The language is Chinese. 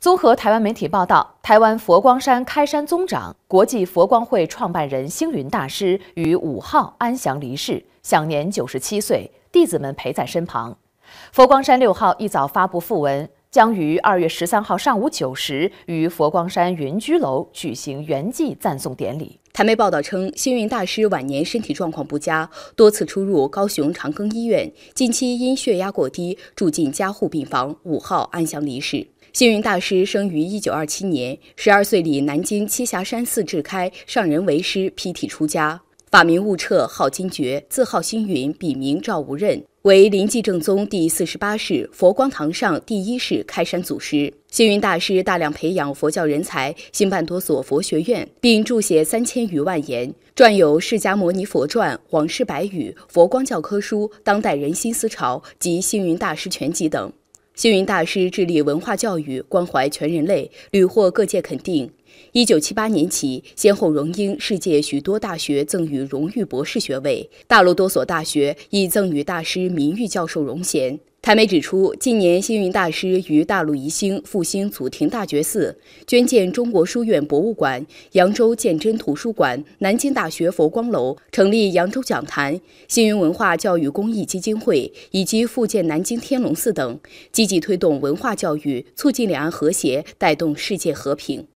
综合台湾媒体报道，台湾佛光山开山宗长、国际佛光会创办人星云大师于五号安详离世，享年九十七岁，弟子们陪在身旁。佛光山六号一早发布讣文。将于二月十三号上午九时于佛光山云居楼举行圆寂赞颂典礼。台媒报道称，星云大师晚年身体状况不佳，多次出入高雄长庚医院，近期因血压过低住进加护病房，五号安详离世。星云大师生于一九二七年，十二岁里南京栖霞山寺智开上人为师披体出家，法名悟彻，号金觉，字号星云，笔名赵无任。为临济正宗第四十八世佛光堂上第一世开山祖师星云大师，大量培养佛教人才，兴办多所佛学院，并著写三千余万言，撰有《释迦牟尼佛传》《王室百语》《佛光教科书》《当代人心思潮》及《星云大师全集》等。星云大师致力文化教育，关怀全人类，屡获各界肯定。一九七八年起，先后荣膺世界许多大学赠予荣誉博士学位，大陆多所大学亦赠予大师名誉教授荣衔。台媒指出，近年星云大师于大陆宜兴复兴祖庭大觉寺，捐建中国书院博物馆、扬州鉴真图书馆、南京大学佛光楼，成立扬州讲坛、星云文化教育公益基金会，以及复建南京天龙寺等，积极推动文化教育，促进两岸和谐，带动世界和平。